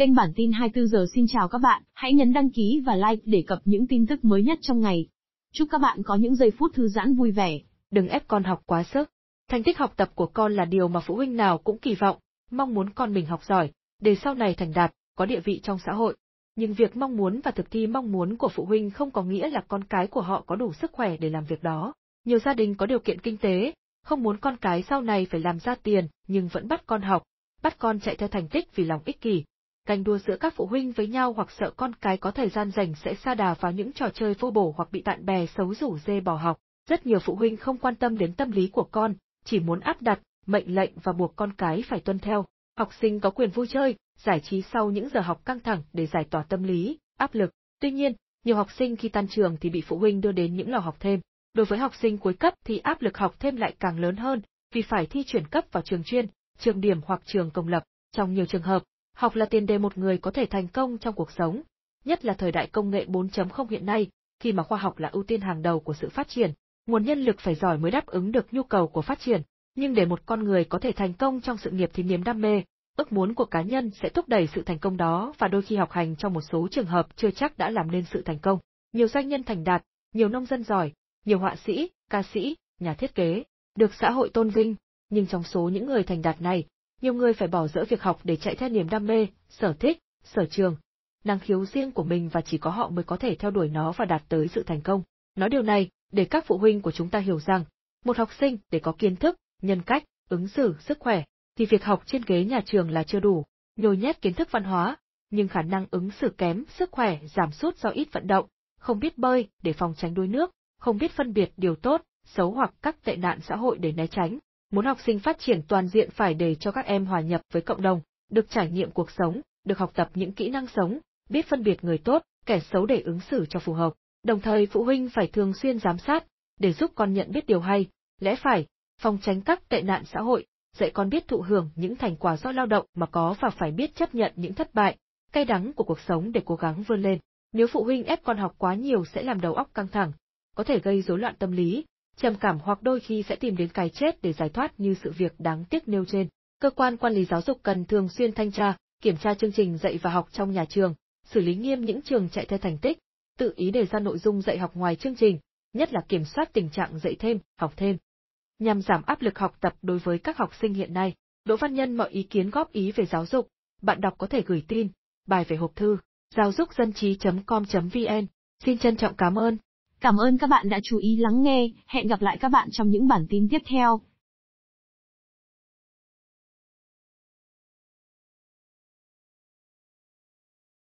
Kênh bản tin 24 giờ xin chào các bạn, hãy nhấn đăng ký và like để cập những tin tức mới nhất trong ngày. Chúc các bạn có những giây phút thư giãn vui vẻ. Đừng ép con học quá sức. Thành tích học tập của con là điều mà phụ huynh nào cũng kỳ vọng, mong muốn con mình học giỏi, để sau này thành đạt, có địa vị trong xã hội. Nhưng việc mong muốn và thực thi mong muốn của phụ huynh không có nghĩa là con cái của họ có đủ sức khỏe để làm việc đó. Nhiều gia đình có điều kiện kinh tế, không muốn con cái sau này phải làm ra tiền nhưng vẫn bắt con học, bắt con chạy theo thành tích vì lòng ích kỷ, ganh đua giữa các phụ huynh với nhau hoặc sợ con cái có thời gian rảnh sẽ xa đà vào những trò chơi vô bổ hoặc bị bạn bè xấu rủ dê bỏ học. Rất nhiều phụ huynh không quan tâm đến tâm lý của con, chỉ muốn áp đặt, mệnh lệnh và buộc con cái phải tuân theo. Học sinh có quyền vui chơi, giải trí sau những giờ học căng thẳng để giải tỏa tâm lý, áp lực. Tuy nhiên, nhiều học sinh khi tan trường thì bị phụ huynh đưa đến những lò học thêm. Đối với học sinh cuối cấp thì áp lực học thêm lại càng lớn hơn, vì phải thi chuyển cấp vào trường chuyên, trường điểm hoặc trường công lập. Trong nhiều trường hợp, Học là tiền đề một người có thể thành công trong cuộc sống, nhất là thời đại công nghệ 4.0 hiện nay, khi mà khoa học là ưu tiên hàng đầu của sự phát triển, nguồn nhân lực phải giỏi mới đáp ứng được nhu cầu của phát triển, nhưng để một con người có thể thành công trong sự nghiệp thì niềm đam mê, ước muốn của cá nhân sẽ thúc đẩy sự thành công đó và đôi khi học hành trong một số trường hợp chưa chắc đã làm nên sự thành công. Nhiều doanh nhân thành đạt, nhiều nông dân giỏi, nhiều họa sĩ, ca sĩ, nhà thiết kế, được xã hội tôn vinh, nhưng trong số những người thành đạt này, nhiều người phải bỏ dỡ việc học để chạy theo niềm đam mê, sở thích, sở trường, năng khiếu riêng của mình và chỉ có họ mới có thể theo đuổi nó và đạt tới sự thành công. Nói điều này, để các phụ huynh của chúng ta hiểu rằng, một học sinh để có kiến thức, nhân cách, ứng xử, sức khỏe, thì việc học trên ghế nhà trường là chưa đủ, nhồi nhét kiến thức văn hóa, nhưng khả năng ứng xử kém, sức khỏe giảm sút do ít vận động, không biết bơi để phòng tránh đuối nước, không biết phân biệt điều tốt, xấu hoặc các tệ nạn xã hội để né tránh, Muốn học sinh phát triển toàn diện phải để cho các em hòa nhập với cộng đồng, được trải nghiệm cuộc sống, được học tập những kỹ năng sống, biết phân biệt người tốt, kẻ xấu để ứng xử cho phù hợp. Đồng thời phụ huynh phải thường xuyên giám sát, để giúp con nhận biết điều hay, lẽ phải, phòng tránh các tệ nạn xã hội, dạy con biết thụ hưởng những thành quả do lao động mà có và phải biết chấp nhận những thất bại, cay đắng của cuộc sống để cố gắng vươn lên. Nếu phụ huynh ép con học quá nhiều sẽ làm đầu óc căng thẳng, có thể gây rối loạn tâm lý, trầm cảm hoặc đôi khi sẽ tìm đến cái chết để giải thoát như sự việc đáng tiếc nêu trên. Cơ quan quản lý giáo dục cần thường xuyên thanh tra, kiểm tra chương trình dạy và học trong nhà trường, xử lý nghiêm những trường chạy theo thành tích, tự ý đề ra nội dung dạy học ngoài chương trình, nhất là kiểm soát tình trạng dạy thêm, học thêm. Nhằm giảm áp lực học tập đối với các học sinh hiện nay, Đỗ Văn Nhân mọi ý kiến góp ý về giáo dục, bạn đọc có thể gửi tin, bài về hộp thư, giáo dục dân trí.com.vn. Xin trân trọng cảm ơn. Cảm ơn các bạn đã chú ý lắng nghe, hẹn gặp lại các bạn trong những bản tin tiếp theo.